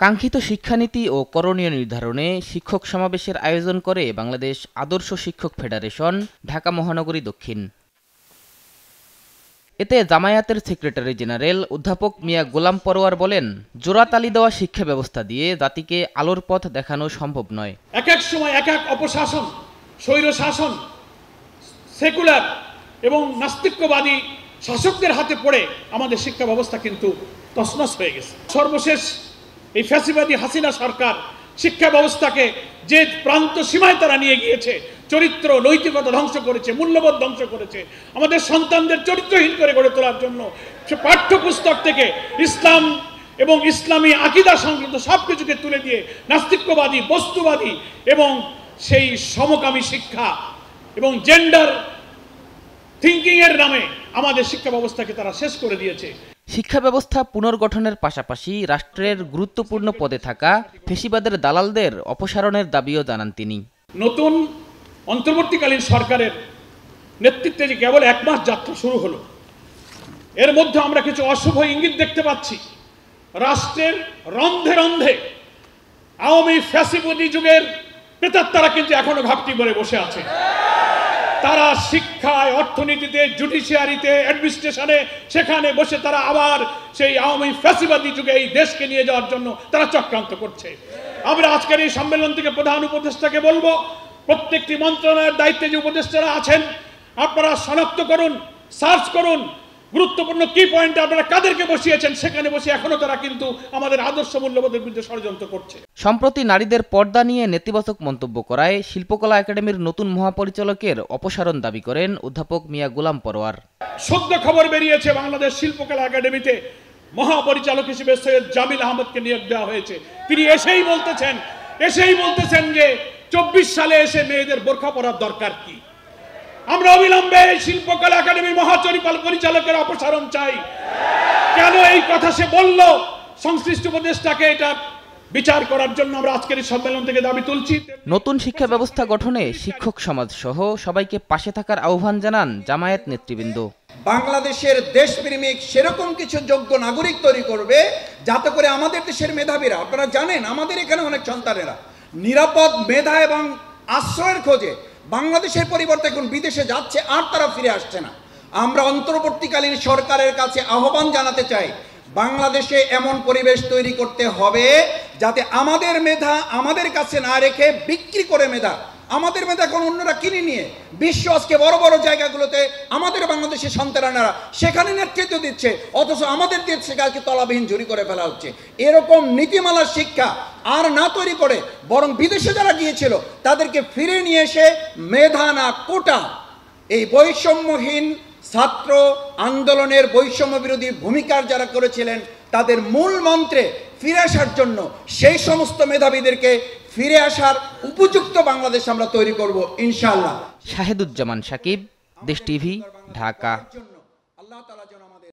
কাঙ্ক্ষিত শিক্ষানীতি ও করণীয় নির্ধারণে শিক্ষক সমাবেশের আয়োজন করে বাংলাদেশ আদর্শ শিক্ষক ফেডারেশন ঢাকা মহানগরী দক্ষিণ এতে জামায়াতের সেক্রেটারি জেনারেল অধ্যাপক মিয়া গোলাম পরোয়ার বলেন জোরাতালি দেওয়া শিক্ষা ব্যবস্থা দিয়ে জাতিকে আলোর পথ দেখানো সম্ভব নয় এক এক সময় এক এক অপশাসন স্বৈর শাসন সেকুলার এবং নাস্তিক্যবাদী শাসকদের হাতে পড়ে আমাদের শিক্ষা ব্যবস্থা কিন্তু তসনস হয়ে গেছে সর্বশেষ এই ফ্যাসিবাদী হাসিনা সরকার শিক্ষা ব্যবস্থাকে যে প্রান্ত সীমায় তারা নিয়ে গিয়েছে চরিত্র নৈতিকতা ধ্বংস করেছে মূল্যবোধ ধ্বংস করেছে আমাদের সন্তানদের চরিত্রহীন করে গড়ে তোলার জন্য সে পাঠ্যপুস্তক থেকে ইসলাম এবং ইসলামী আকিদা সংক্রান্ত সব কিছুকে তুলে দিয়ে নাস্তিক্যবাদী বস্তুবাদী এবং সেই সমকামী শিক্ষা এবং জেন্ডার থিঙ্কিংয়ের নামে আমাদের শিক্ষা ব্যবস্থাকে তারা শেষ করে দিয়েছে শিক্ষা ব্যবস্থা পুনর্গঠনের পাশাপাশি রাষ্ট্রের গুরুত্বপূর্ণ পদে থাকা ফেসিবাদের দালালদের অপসারণের দাবিও জানান তিনি নতুন অন্তর্বর্তীকালীন সরকারের নেতৃত্বে যে কেবল এক মাস যাত্রা শুরু হলো এর মধ্যে আমরা কিছু অশুভ ইঙ্গিত দেখতে পাচ্ছি রাষ্ট্রের রন্ধে রন্ধে আওয়ামী ফ্যাসিবাদী যুগের পেতার তারা কিন্তু এখনো ঘাপটি করে বসে আছে তারা শিক্ষায় অর্থনীতিতে জুডিশিয়ারিতে অ্যাডমিনিস্ট্রেশনে সেখানে বসে তারা আবার সেই আওয়ামী ফ্যাসিবাদী যুগে এই দেশকে নিয়ে যাওয়ার জন্য তারা চক্রান্ত করছে আমরা আজকের এই সম্মেলন থেকে প্রধান উপদেষ্টাকে বলবো প্রত্যেকটি মন্ত্রণালয়ের দায়িত্বে যে উপদেষ্টারা আছেন আপনারা শনাক্ত করুন সার্চ করুন গুরুত্বপূর্ণ কি পয়েন্টে আপনারা কাদেরকে বসিয়েছেন সেখানে বসে এখনো তারা কিন্তু আমাদের আদর্শ মূল্যবোধের বিরুদ্ধে ষড়যন্ত্র করছে সম্প্রতি নারীদের পর্দা নিয়ে নেতিবাচক মন্তব্য করায় শিল্পকলা একাডেমির নতুন মহাপরিচালকের অপসারণ দাবি করেন অধ্যাপক মিয়া গোলাম পরোয়ার সদ্য খবর বেরিয়েছে বাংলাদেশ শিল্পকলা একাডেমিতে মহাপরিচালক হিসেবে সৈয়দ জামিল আহমদকে নিয়োগ দেওয়া হয়েছে তিনি এসেই বলতেছেন এসেই বলতেছেন যে চব্বিশ সালে এসে মেয়েদের বোরখা পরার দরকার কি আমরা অবিলম্বে এই শিল্পকলা একাডেমির মহাচরিপাল পরিচালকের অপসারণ চাই কেন এই কথা সে বলল সংশ্লিষ্ট উপদেষ্টাকে এটা বিচার করার জন্য আমরা আজকের এই সম্মেলন থেকে দাবি তুলছি নতুন শিক্ষা ব্যবস্থা গঠনে শিক্ষক সমাজ সহ সবাইকে পাশে থাকার আহ্বান জানান জামায়াত নেতৃবৃন্দ বাংলাদেশের দেশপ্রেমিক সেরকম কিছু যোগ্য নাগরিক তৈরি করবে যাতে করে আমাদের দেশের মেধাবীরা আপনারা জানেন আমাদের এখানে অনেক সন্তানেরা নিরাপদ মেধা এবং আশ্রয়ের খোঁজে বাংলাদেশের পরিবর্তে এখন বিদেশে যাচ্ছে আর তারা ফিরে আসছে না আমরা অন্তর্বর্তীকালীন সরকারের কাছে আহ্বান জানাতে চাই বাংলাদেশে এমন পরিবেশ তৈরি করতে হবে যাতে আমাদের মেধা আমাদের কাছে না রেখে বিক্রি করে মেধা আমাদের মধ্যে এখন অন্যরা কিনে নিয়ে বিশ্ব আজকে বড় বড় জায়গাগুলোতে আমাদের বাংলাদেশের সন্তানেরা সেখানে নেতৃত্ব দিচ্ছে অথচ আমাদের দেশে কাজকে তলাবিহীন ঝুরি করে ফেলা হচ্ছে এরকম নীতিমালার শিক্ষা আর না তৈরি করে বরং বিদেশে যারা গিয়েছিল তাদেরকে ফিরে নিয়ে এসে মেধা না কোটা এই বৈষম্যহীন ছাত্র আন্দোলনের বৈষম্য বিরোধী ভূমিকার যারা করেছিলেন তাদের মূল মন্ত্রে ফিরে আসার জন্য সেই সমস্ত মেধাবীদেরকে ফিরে আসার উপযুক্ত বাংলাদেশ আমরা তৈরি করব ইনশাআল্লাহ শাহেদুজ্জামান সাকিব দেশ টিভি ঢাকা আল্লাহ তালা যেন আমাদের